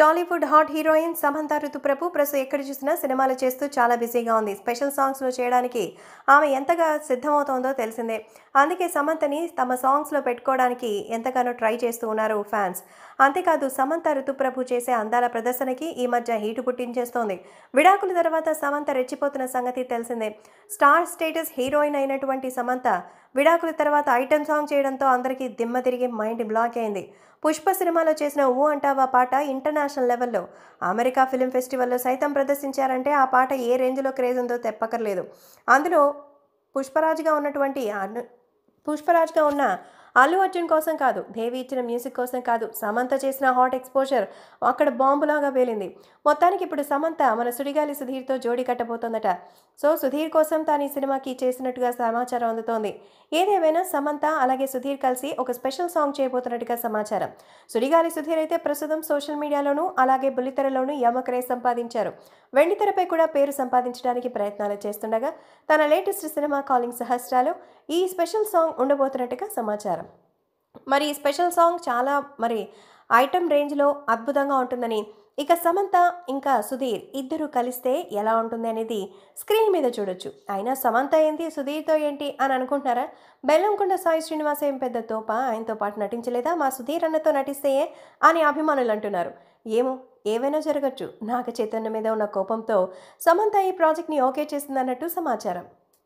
Tollywood hot heroine Samantha ఋతుప్రభు ప్రస్తుతం ఎక్కడ చూసినా సినిమాలు చేస్తూ చాలా బిజీగా ఉంది స్పెషల్ సాంగ్స్లో చేయడానికి ఆమె ఎంతగా సిద్ధమవుతోందో తెలిసిందే అందుకే సమంతని తమ సాంగ్స్లో పెట్టుకోవడానికి ఎంతగానో ట్రై చేస్తూ ఉన్నారు ఫ్యాన్స్ అంతేకాదు సమంత ఋతుప్రభు చేసే అందాల ప్రదర్శనకి ఈ మధ్య హీటు పుట్టించేస్తోంది విడాకుల తర్వాత సమంత రెచ్చిపోతున్న సంగతి తెలిసిందే స్టార్ స్టేటస్ హీరోయిన్ అయినటువంటి సమంత విడాకుల తర్వాత ఐటెం సాంగ్ చేయడంతో అందరికీ దిమ్మ తిరిగి మైండ్ బ్లాక్ అయింది పుష్ప సినిమాలో చేసిన ఊ అంటావా పాట ఇంటర్నేషనల్ ఇంటర్నేషనల్ లెవెల్లో అమెరికా ఫిలిం ఫెస్టివల్లో సైతం ప్రదర్శించారంటే ఆ పాట ఏ రేంజ్లో క్రేజ్ ఉందో తెప్పకర్లేదు అందులో పుష్పరాజుగా ఉన్నటువంటి పుష్పరాజ్గా ఉన్న అల్లు అర్జున్ కోసం కాదు దేవి ఇచ్చిన మ్యూజిక్ కోసం కాదు సమంత చేసిన హాట్ ఎక్స్పోజర్ అక్కడ బాంబులాగా పేలింది మొత్తానికి ఇప్పుడు సమంత మన సుడిగాలి సుధీర్తో జోడీ కట్టబోతోందట సో సుధీర్ కోసం తాను ఈ సినిమాకి చేసినట్టుగా సమాచారం అందుతోంది ఏదేమైనా సమంత అలాగే సుధీర్ కలిసి ఒక స్పెషల్ సాంగ్ చేయబోతున్నట్టుగా సమాచారం సుడిగాలి సుధీర్ అయితే ప్రస్తుతం సోషల్ మీడియాలోనూ అలాగే బుల్లితెరలోనూ యమక్రే సంపాదించారు వెండితెరపై కూడా పేరు సంపాదించడానికి ప్రయత్నాలు చేస్తుండగా తన లేటెస్ట్ సినిమా కాలింగ్ సహస్రాలు ఈ స్పెషల్ సాంగ్ ఉండబోతున్నట్టుగా సమాచారం మరి స్పెషల్ సాంగ్ చాలా మరి ఐటమ్ రేంజ్లో అద్భుతంగా ఉంటుందని ఇక సమంత ఇంకా సుధీర్ ఇద్దరు కలిస్తే ఎలా ఉంటుంది అనేది స్క్రీన్ మీద చూడొచ్చు అయినా సమంత ఏంటి సుధీర్తో ఏంటి అని అనుకుంటున్నారా బెల్లంకొండ సాయి శ్రీనివాస ఏం పెద్ద తోప ఆయనతో పాటు నటించలేదా మా సుధీర్ అన్నతో నటిస్తే అని అభిమానులు అంటున్నారు ఏమో ఏవైనా జరగచ్చు నాగ చైతన్య మీద ఉన్న కోపంతో సమంత ఈ ప్రాజెక్ట్ని ఓకే చేసిందన్నట్టు సమాచారం